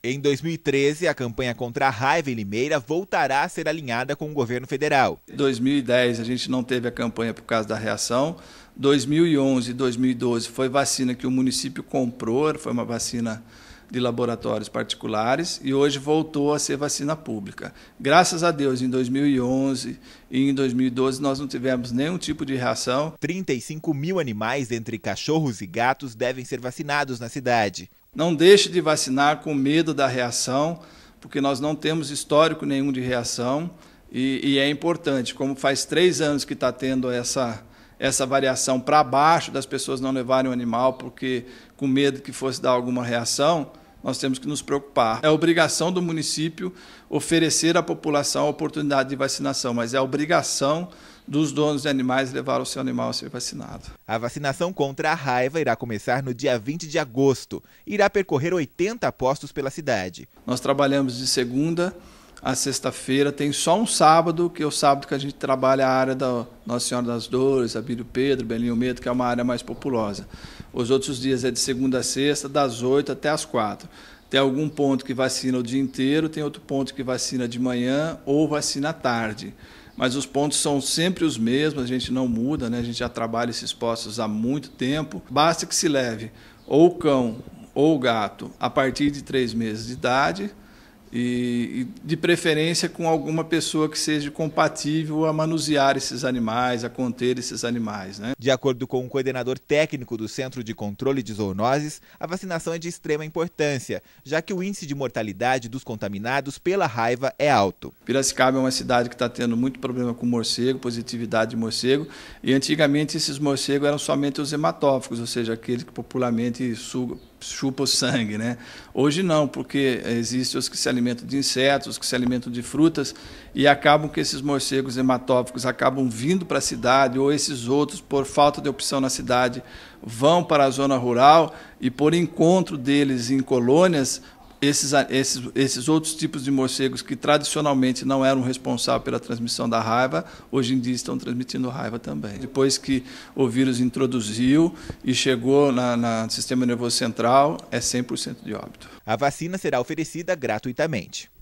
Em 2013, a campanha contra a raiva em Limeira voltará a ser alinhada com o governo federal. 2010 a gente não teve a campanha por causa da reação. 2011 e 2012 foi vacina que o município comprou, foi uma vacina de laboratórios particulares e hoje voltou a ser vacina pública. Graças a Deus, em 2011 e em 2012 nós não tivemos nenhum tipo de reação. 35 mil animais, entre cachorros e gatos, devem ser vacinados na cidade. Não deixe de vacinar com medo da reação, porque nós não temos histórico nenhum de reação e, e é importante. Como faz três anos que está tendo essa essa variação para baixo, das pessoas não levarem o animal porque com medo que fosse dar alguma reação, nós temos que nos preocupar. É obrigação do município oferecer à população a oportunidade de vacinação, mas é obrigação dos donos de animais levar o seu animal a ser vacinado. A vacinação contra a raiva irá começar no dia 20 de agosto. Irá percorrer 80 postos pela cidade. Nós trabalhamos de segunda a sexta-feira. Tem só um sábado, que é o sábado que a gente trabalha a área da Nossa Senhora das Dores, Abílio Pedro, Belinho Medo, que é uma área mais populosa. Os outros dias é de segunda a sexta, das oito até as quatro. Tem algum ponto que vacina o dia inteiro, tem outro ponto que vacina de manhã ou vacina à tarde. Mas os pontos são sempre os mesmos, a gente não muda, né? a gente já trabalha esses postos há muito tempo. Basta que se leve ou cão ou gato a partir de três meses de idade, e, e, de preferência com alguma pessoa que seja compatível a manusear esses animais, a conter esses animais. Né? De acordo com o um coordenador técnico do Centro de Controle de Zoonoses, a vacinação é de extrema importância, já que o índice de mortalidade dos contaminados pela raiva é alto. Piracicaba é uma cidade que está tendo muito problema com morcego, positividade de morcego, e antigamente esses morcegos eram somente os hematófagos, ou seja, aqueles que popularmente sugam chupa o sangue, né? Hoje não, porque existem os que se alimentam de insetos, os que se alimentam de frutas e acabam que esses morcegos hematóficos acabam vindo para a cidade ou esses outros por falta de opção na cidade vão para a zona rural e por encontro deles em colônias, esses, esses, esses outros tipos de morcegos que tradicionalmente não eram responsáveis pela transmissão da raiva, hoje em dia estão transmitindo raiva também. Depois que o vírus introduziu e chegou no sistema nervoso central, é 100% de óbito. A vacina será oferecida gratuitamente.